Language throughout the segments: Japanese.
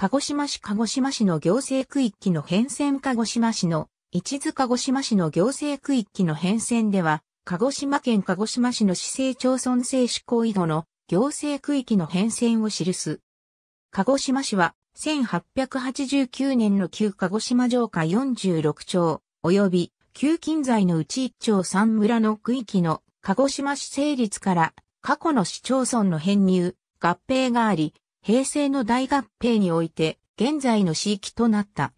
鹿児島市鹿児島市の行政区域の変遷鹿児島市の一津鹿児島市の行政区域の変遷では、鹿児島県鹿児島市の市政町村制施行以後の行政区域の変遷を記す。鹿児島市は1889年の旧鹿児島城下46町及び旧近在のうち1町3村の区域の鹿児島市成立から過去の市町村の編入、合併があり、平成の大合併において現在の市域となった。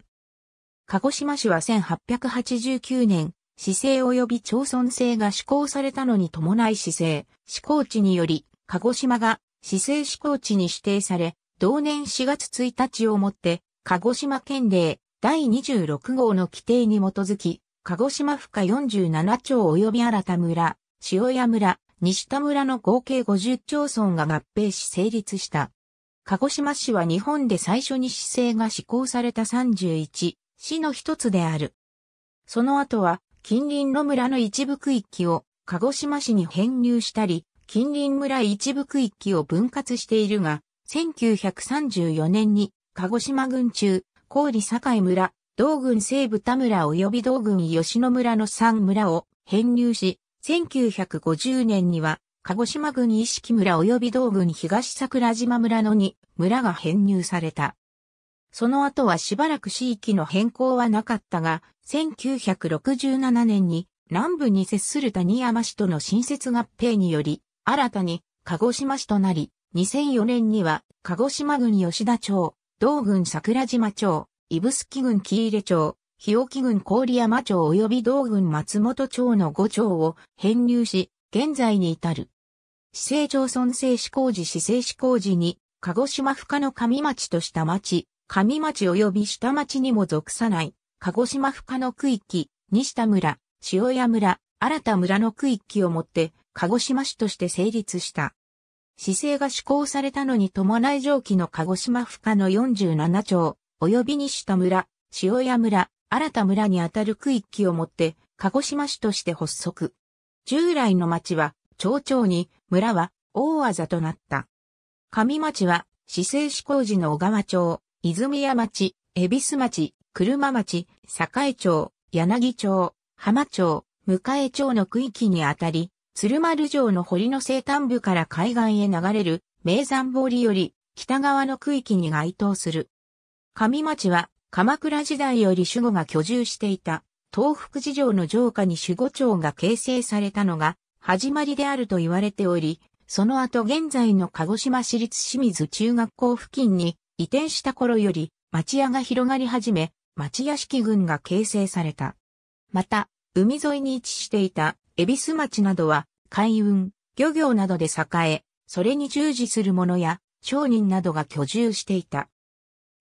鹿児島市は1889年、市政及び町村制が施行されたのに伴い市政、施行地により、鹿児島が市政施行地に指定され、同年4月1日をもって、鹿児島県令第26号の規定に基づき、鹿児島府下47町及び新田村、塩屋村、西田村の合計50町村が合併し成立した。鹿児島市は日本で最初に市政が施行された31市の一つである。その後は近隣の村の一部区域を鹿児島市に編入したり、近隣村一部区域を分割しているが、1934年に鹿児島郡中、郡境村、道郡西部田村及び道郡吉野村の3村を編入し、1950年には鹿児島郡石木村及び道郡東桜島村の2村が編入された。その後はしばらく市域の変更はなかったが、1967年に南部に接する谷山市との新設合併により、新たに鹿児島市となり、2004年には鹿児島郡吉田町、道郡桜島町、指宿郡木入町、日置郡郡山町及び道郡松本町の5町を編入し、現在に至る。市政町村制施工時市政施工時に、鹿児島深の上町と下町、上町及び下町にも属さない、鹿児島深の区域、西田村、塩屋村、新田村の区域をもって、鹿児島市として成立した。市政が施行されたのに伴い上記の鹿児島深の47町、及び西田村、塩屋村、新田村にあたる区域をもって、鹿児島市として発足。従来の町は、町長に、村は、大技となった。上町は、市政志向時の小川町、泉谷町、恵比寿町、車町、栄町、柳町、浜町、向江町の区域にあたり、鶴丸城の堀の西端部から海岸へ流れる名山堀より北側の区域に該当する。上町は鎌倉時代より守護が居住していた。東福寺城の城下に守護庁が形成されたのが始まりであると言われており、その後現在の鹿児島市立清水中学校付近に移転した頃より町屋が広がり始め、町屋敷群が形成された。また、海沿いに位置していた恵比寿町などは海運、漁業などで栄え、それに従事する者や商人などが居住していた。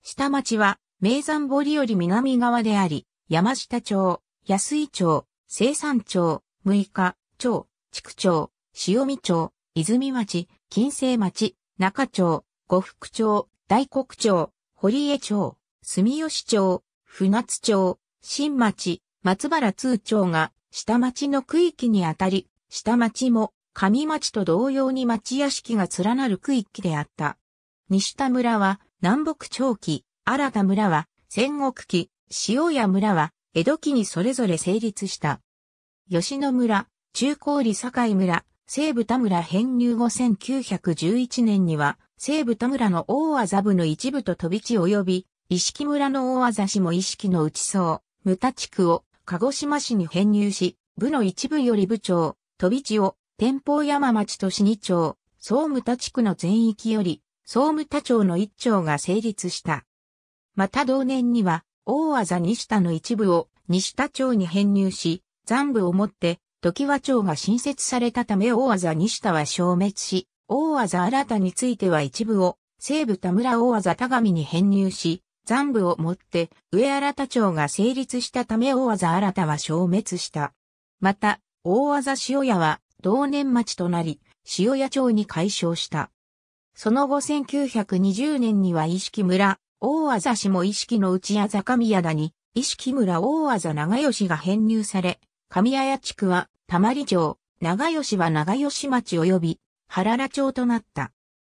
下町は名山堀より南側であり、山下町、安井町、生産町、六日、町、地区町、潮見町、泉町、金星町、中町、呉福町、大黒町、堀江町、住吉町、船津町、新町、松原通町が下町の区域にあたり、下町も上町と同様に町屋敷が連なる区域であった。西田村は南北町期、新田村は戦国期、塩屋村は、江戸期にそれぞれ成立した。吉野村、中高里境村、西武田村編入後1911年には、西武田村の大技部の一部と飛び地及び、意識村の大技市も意識の内層、牟田地区を鹿児島市に編入し、部の一部より部長、飛び地を天保山町と市二町、総務田地区の全域より、総務田町の一町が成立した。また同年には、大技西田の一部を西田町に編入し、残部をもって時和町が新設されたため大技西田は消滅し、大技新たについては一部を西部田村大技田上に編入し、残部をもって上新田町が成立したため大技新田は消滅した。また、大技塩屋は同年町となり、塩屋町に解消した。その後1920年には意識村、大あ氏も意識の内あざ神谷田に、意識村大あ長吉が編入され、神谷地区は、玉里町、長吉は長吉町及び、原良町となった。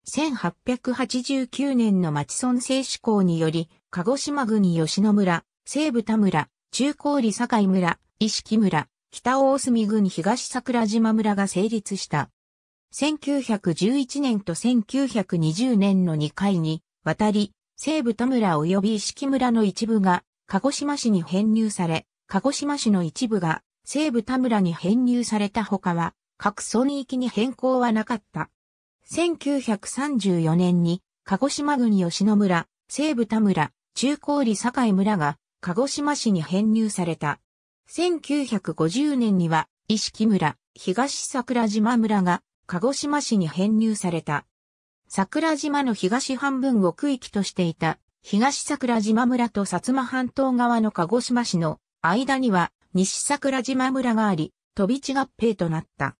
1889年の町村制施行により、鹿児島郡吉野村、西部田村、中高里境村、意識村、北大隅郡東桜島村が成立した。1911年と1920年の2回に、渡り、西部田村及び石木村の一部が鹿児島市に編入され、鹿児島市の一部が西部田村に編入された他は、各村域に変更はなかった。1934年に、鹿児島郡吉野村、西部田村、中高里境村が、鹿児島市に編入された。1950年には、石木村、東桜島村が、鹿児島市に編入された。桜島の東半分を区域としていた、東桜島村と薩摩半島側の鹿児島市の間には西桜島村があり、飛び地合併となった。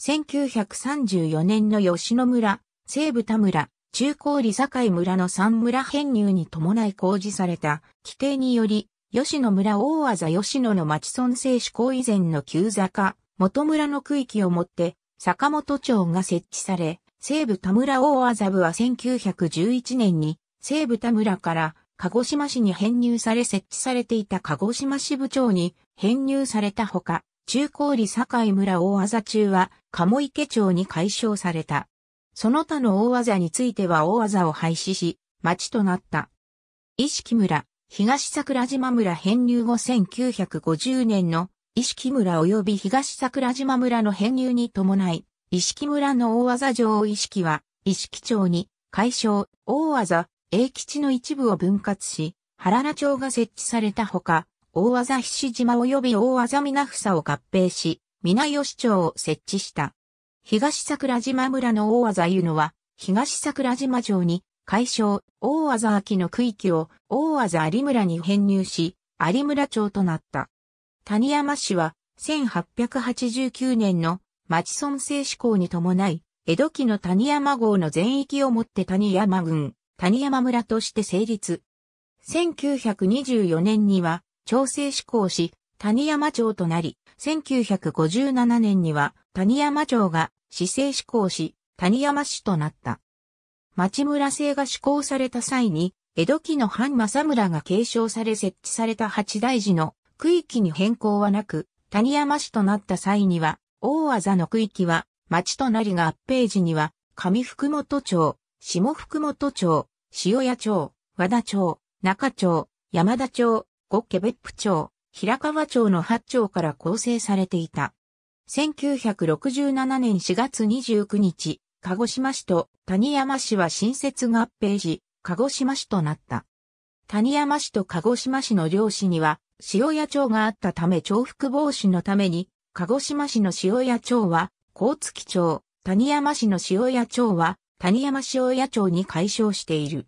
1934年の吉野村、西部田村、中高里境村の三村編入に伴い公示された規定により、吉野村大和吉野の町村制施行以前の旧坂、元村の区域をもって、坂本町が設置され、西武田村大麻部は1911年に西武田村から鹿児島市に編入され設置されていた鹿児島支部長に編入されたほか、中高里境村大麻中は鴨池町に解消された。その他の大麻については大麻を廃止し、町となった。意識村、東桜島村編入後1950年の意識村及び東桜島村の編入に伴い、石木村の大技城意識は、石木町に、解消、大技、英吉の一部を分割し、原名町が設置されたほか、大技菱島及び大技皆房を合併し、皆吉町を設置した。東桜島村の大技湯野は、東桜島町に、解消、大技秋の区域を、大技有村に編入し、有村町となった。谷山市は、1889年の町村制施行に伴い、江戸期の谷山号の全域をもって谷山郡、谷山村として成立。1924年には、町制施行し、谷山町となり、1957年には谷山町が市政施行し、谷山市となった。町村制が施行された際に、江戸期の藩政村が継承され設置された八大寺の区域に変更はなく、谷山市となった際には、大技の区域は、町となりが合併時には、上福本町、下福本町、塩谷町、和田町、中町、山田町、五家別府町、平川町の八町から構成されていた。1967年4月29日、鹿児島市と谷山市は新設合併時、鹿児島市となった。谷山市と鹿児島市の両市には、塩谷町があったため重複防止のために、鹿児島市の塩屋町は、甲月町、谷山市の塩屋町は、谷山塩屋町に解消している。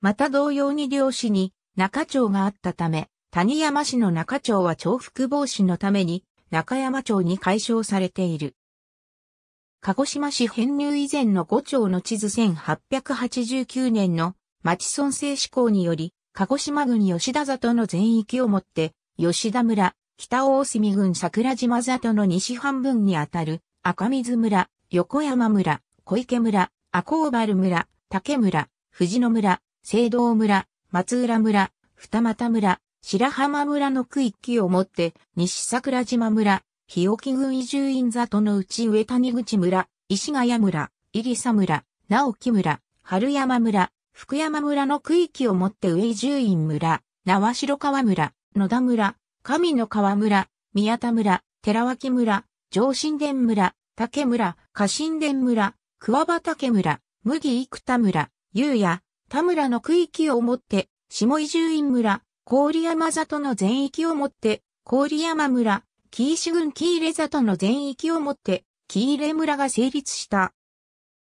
また同様に両市に中町があったため、谷山市の中町は重複防止のために中山町に解消されている。鹿児島市編入以前の5町の地図1889年の町村制施行により、鹿児島郡吉田里の全域をもって、吉田村、北大隅郡桜島里の西半分にあたる赤水村、横山村、小池村、赤尾原村、竹村、藤野村、聖堂村、松浦村、二俣村、白浜村の区域をもって西桜島村、日置郡移住院里の内上谷口村、石ヶ谷村、入佐村、直木村、春山村、福山村の区域をもって上伊住院村、縄城川村、野田村、神の川村、宮田村、寺脇村、上神殿村、竹村、家神殿村、桑畑村、麦生田村、優也、田村の区域をもって、下伊集院村、郡山里の全域をもって、郡山村、紀石郡紀入里の全域をもって、紀入村が成立した。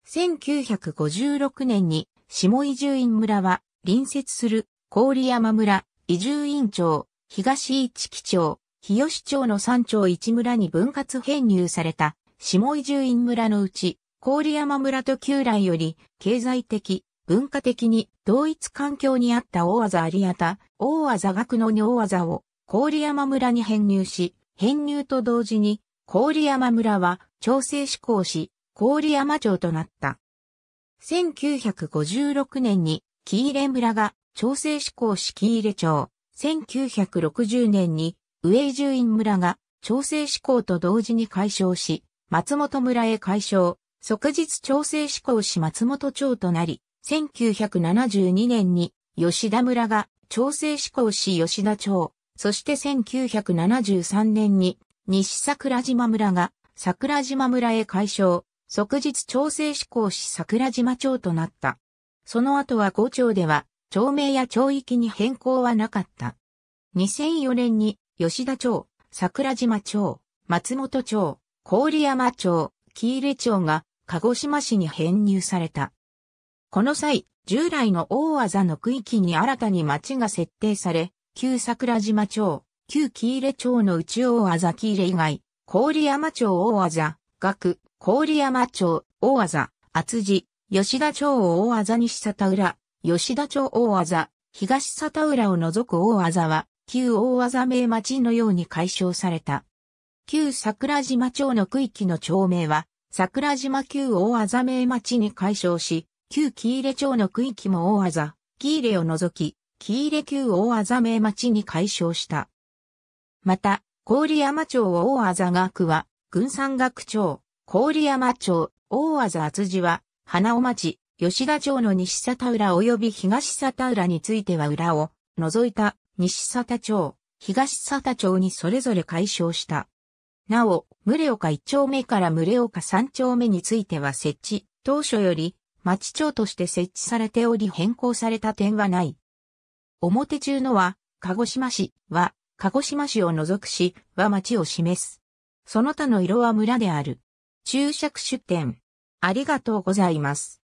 1956年に、下伊集院村は、隣接する郡山村、伊集院町、東市基町、日吉町の三町一村に分割編入された、下井住院村のうち、郡山村と旧来より、経済的、文化的に同一環境にあった大技有た、大技学の大技を、郡山村に編入し、編入と同時に、郡山村は、調整施行し、郡山町となった。1956年に、木入村が、調整施行し木入町。1960年に上伊院村が調整志向と同時に解消し、松本村へ解消、即日調整志向し松本町となり、1972年に吉田村が調整志向し吉田町、そして1973年に西桜島村が桜島村へ解消、即日調整志向し桜島町となった。その後は5町では町名や町域に変更はなかった。2004年に吉田町、桜島町、松本町、郡山町、木入町が鹿児島市に編入された。この際、従来の大技の区域に新たに町が設定され、旧桜島町、旧木入町の内大技木入以外、郡山町大技、学、郡山町大技、厚地、吉田町を大技西里浦、吉田町大技、東里浦を除く大技は、旧大技名町のように解消された。旧桜島町の区域の町名は、桜島旧大技名町に解消し、旧喜入町の区域も大技、喜入を除き、喜入旧大技名町に解消した。また、郡山町大技学は、軍山学町、郡山町、大技厚地は、花尾町、吉田町の西佐浦及び東佐浦については浦を除いた西佐田町、東佐田町にそれぞれ解消した。なお、群岡1丁目から群岡3丁目については設置、当初より町町として設置されており変更された点はない。表中のは、鹿児島市は、鹿児島市を除くし、は町を示す。その他の色は村である。注釈出典。ありがとうございます。